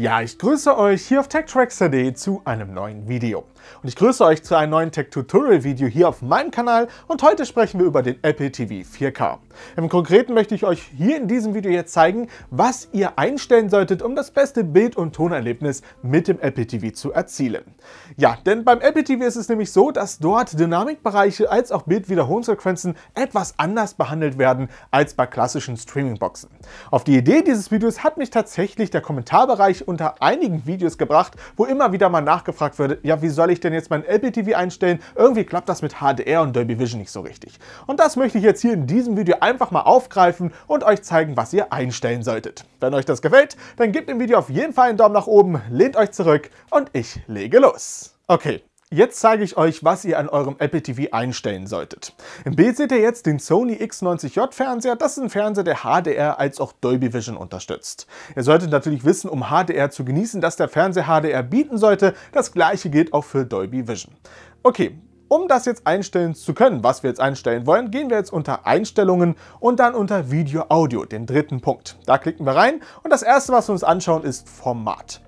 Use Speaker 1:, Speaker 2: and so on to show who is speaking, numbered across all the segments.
Speaker 1: Ja, ich grüße euch hier auf techtracks.de zu einem neuen Video. Und ich grüße euch zu einem neuen Tech-Tutorial-Video hier auf meinem Kanal und heute sprechen wir über den Apple TV 4K. Im Konkreten möchte ich euch hier in diesem Video jetzt zeigen, was ihr einstellen solltet, um das beste Bild- und Tonerlebnis mit dem Apple TV zu erzielen. Ja, denn beim Apple TV ist es nämlich so, dass dort Dynamikbereiche als auch Bildwiederholungsfrequenzen etwas anders behandelt werden als bei klassischen Streamingboxen. Auf die Idee dieses Videos hat mich tatsächlich der Kommentarbereich unter einigen Videos gebracht, wo immer wieder mal nachgefragt würde, ja, wie soll ich denn jetzt mein Apple TV einstellen? Irgendwie klappt das mit HDR und Dolby Vision nicht so richtig. Und das möchte ich jetzt hier in diesem Video einfach mal aufgreifen und euch zeigen, was ihr einstellen solltet. Wenn euch das gefällt, dann gebt dem Video auf jeden Fall einen Daumen nach oben, lehnt euch zurück und ich lege los. Okay, Jetzt zeige ich euch, was ihr an eurem Apple TV einstellen solltet. Im Bild seht ihr jetzt den Sony X90J Fernseher. Das ist ein Fernseher, der HDR als auch Dolby Vision unterstützt. Ihr solltet natürlich wissen, um HDR zu genießen, dass der Fernseher HDR bieten sollte. Das gleiche gilt auch für Dolby Vision. Okay, um das jetzt einstellen zu können, was wir jetzt einstellen wollen, gehen wir jetzt unter Einstellungen und dann unter Video Audio, den dritten Punkt. Da klicken wir rein und das erste, was wir uns anschauen, ist Format.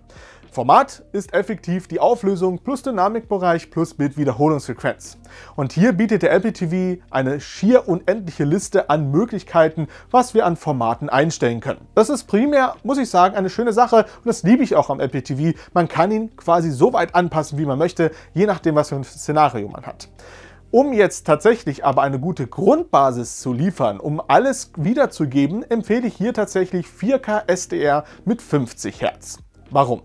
Speaker 1: Format ist effektiv die Auflösung plus Dynamikbereich plus Bildwiederholungsfrequenz. Und hier bietet der Apple TV eine schier unendliche Liste an Möglichkeiten, was wir an Formaten einstellen können. Das ist primär, muss ich sagen, eine schöne Sache und das liebe ich auch am Apple TV. Man kann ihn quasi so weit anpassen, wie man möchte, je nachdem, was für ein Szenario man hat. Um jetzt tatsächlich aber eine gute Grundbasis zu liefern, um alles wiederzugeben, empfehle ich hier tatsächlich 4K SDR mit 50 Hertz. Warum?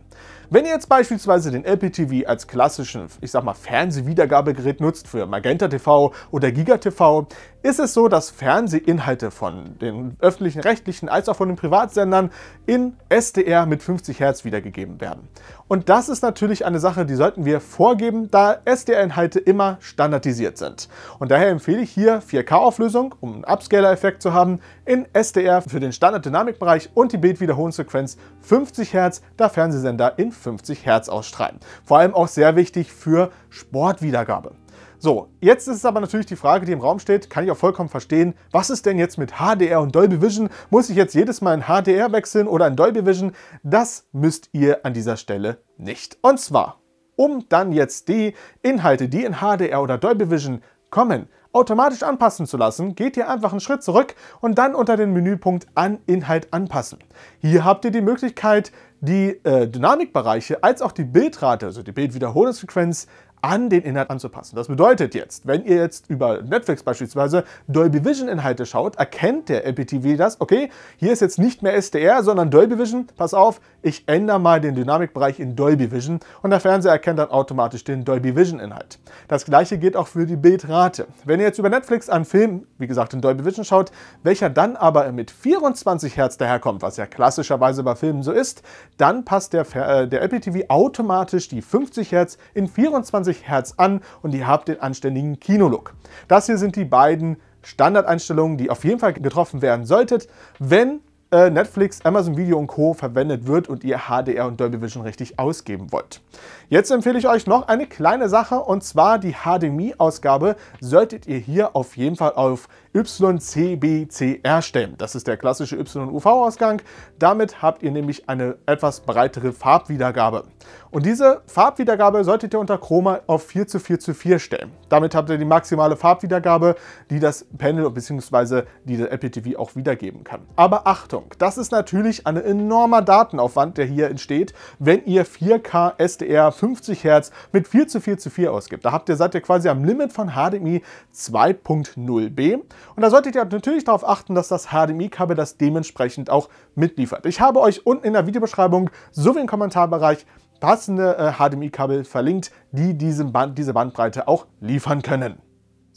Speaker 1: Wenn ihr jetzt beispielsweise den Apple TV als klassischen, ich sag mal, Fernsehwiedergabegerät nutzt für Magenta TV oder Giga TV, ist es so, dass Fernsehinhalte von den öffentlichen, rechtlichen als auch von den Privatsendern in SDR mit 50 Hertz wiedergegeben werden. Und das ist natürlich eine Sache, die sollten wir vorgeben, da SDR-Inhalte immer standardisiert sind. Und daher empfehle ich hier 4K-Auflösung, um einen Upscaler-Effekt zu haben, in SDR für den Standard-Dynamikbereich und die Bildwiederholungsfrequenz 50 Hertz, da Fernsehsender in 50 Hertz ausstrahlen. Vor allem auch sehr wichtig für Sportwiedergabe. So, jetzt ist es aber natürlich die Frage, die im Raum steht, kann ich auch vollkommen verstehen, was ist denn jetzt mit HDR und Dolby Vision? Muss ich jetzt jedes Mal in HDR wechseln oder in Dolby Vision? Das müsst ihr an dieser Stelle nicht. Und zwar, um dann jetzt die Inhalte, die in HDR oder Dolby Vision kommen, automatisch anpassen zu lassen, geht ihr einfach einen Schritt zurück und dann unter den Menüpunkt an Inhalt anpassen. Hier habt ihr die Möglichkeit, die äh, Dynamikbereiche als auch die Bildrate, also die Bildwiederholungsfrequenz, an den Inhalt anzupassen. Das bedeutet jetzt, wenn ihr jetzt über Netflix beispielsweise Dolby Vision Inhalte schaut, erkennt der Apple TV das, okay, hier ist jetzt nicht mehr SDR, sondern Dolby Vision, pass auf, ich ändere mal den Dynamikbereich in Dolby Vision und der Fernseher erkennt dann automatisch den Dolby Vision Inhalt. Das gleiche geht auch für die Bildrate. Wenn ihr jetzt über Netflix einen Film, wie gesagt, in Dolby Vision schaut, welcher dann aber mit 24 Hertz daherkommt, was ja klassischerweise bei Filmen so ist, dann passt der, äh, der Apple TV automatisch die 50 Hertz in 24 25 Hertz an und ihr habt den anständigen Kinolook. Das hier sind die beiden Standardeinstellungen, die auf jeden Fall getroffen werden solltet, wenn äh, Netflix, Amazon Video und Co. verwendet wird und ihr HDR und Dolby Vision richtig ausgeben wollt. Jetzt empfehle ich euch noch eine kleine Sache und zwar die HDMI-Ausgabe solltet ihr hier auf jeden Fall auf YCBCR stellen. Das ist der klassische YUV-Ausgang. Damit habt ihr nämlich eine etwas breitere Farbwiedergabe. Und diese Farbwiedergabe solltet ihr unter Chroma auf 4 zu 4 zu 4 stellen. Damit habt ihr die maximale Farbwiedergabe, die das Panel bzw. die der Apple TV auch wiedergeben kann. Aber Achtung! Auflösung. Das ist natürlich ein enormer Datenaufwand, der hier entsteht, wenn ihr 4K SDR 50 Hertz mit 4 zu 4 zu 4 ausgibt. Da habt ihr, seid ihr quasi am Limit von HDMI 2.0b. Und da solltet ihr natürlich darauf achten, dass das HDMI-Kabel das dementsprechend auch mitliefert. Ich habe euch unten in der Videobeschreibung sowie im Kommentarbereich passende HDMI-Kabel äh, verlinkt, die diese, Band, diese Bandbreite auch liefern können.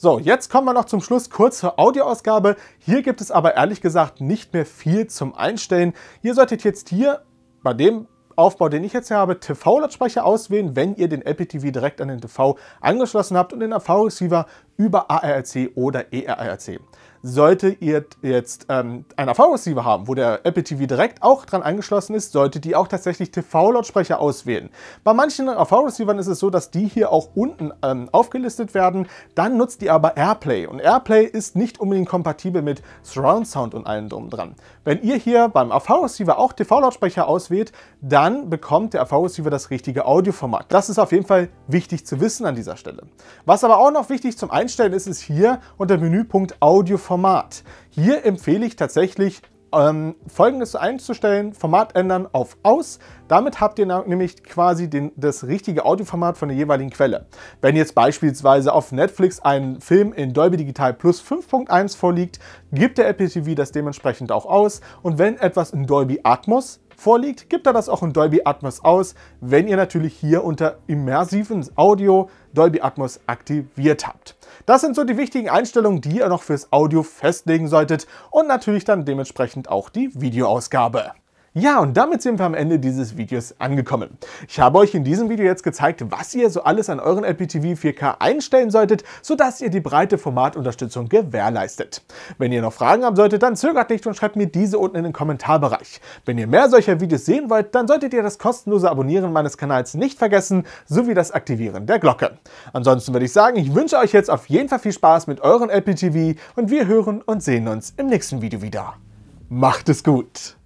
Speaker 1: So, jetzt kommen wir noch zum Schluss kurz zur Audioausgabe. Hier gibt es aber ehrlich gesagt nicht mehr viel zum Einstellen. Ihr solltet jetzt hier bei dem Aufbau, den ich jetzt hier habe, TV-Lautsprecher auswählen, wenn ihr den Apple TV direkt an den TV angeschlossen habt und den AV-Receiver über ARRC oder ERRC. Sollte ihr jetzt ähm, einen AV-Receiver haben, wo der Apple TV direkt auch dran angeschlossen ist, solltet ihr auch tatsächlich TV-Lautsprecher auswählen. Bei manchen AV-Receivern ist es so, dass die hier auch unten ähm, aufgelistet werden. Dann nutzt ihr aber AirPlay. Und AirPlay ist nicht unbedingt kompatibel mit Surround Sound und allem drum dran. Wenn ihr hier beim AV-Receiver auch TV-Lautsprecher auswählt, dann bekommt der AV-Receiver das richtige Audioformat. Das ist auf jeden Fall wichtig zu wissen an dieser Stelle. Was aber auch noch wichtig zum Einstellen einstellen ist es hier unter Menüpunkt Audioformat. Hier empfehle ich tatsächlich ähm, folgendes einzustellen, Format ändern auf aus. Damit habt ihr nämlich quasi den, das richtige Audioformat von der jeweiligen Quelle. Wenn jetzt beispielsweise auf Netflix ein Film in Dolby Digital Plus 5.1 vorliegt, gibt der Apple TV das dementsprechend auch aus. Und wenn etwas in Dolby Atmos vorliegt, gibt er das auch in Dolby Atmos aus, wenn ihr natürlich hier unter immersiven Audio Dolby Atmos aktiviert habt. Das sind so die wichtigen Einstellungen, die ihr noch fürs Audio festlegen solltet und natürlich dann dementsprechend auch die Videoausgabe. Ja, und damit sind wir am Ende dieses Videos angekommen. Ich habe euch in diesem Video jetzt gezeigt, was ihr so alles an euren LPTV 4K einstellen solltet, sodass ihr die breite Formatunterstützung gewährleistet. Wenn ihr noch Fragen haben solltet, dann zögert nicht und schreibt mir diese unten in den Kommentarbereich. Wenn ihr mehr solcher Videos sehen wollt, dann solltet ihr das kostenlose Abonnieren meines Kanals nicht vergessen, sowie das Aktivieren der Glocke. Ansonsten würde ich sagen, ich wünsche euch jetzt auf jeden Fall viel Spaß mit euren LPTV und wir hören und sehen uns im nächsten Video wieder. Macht es gut!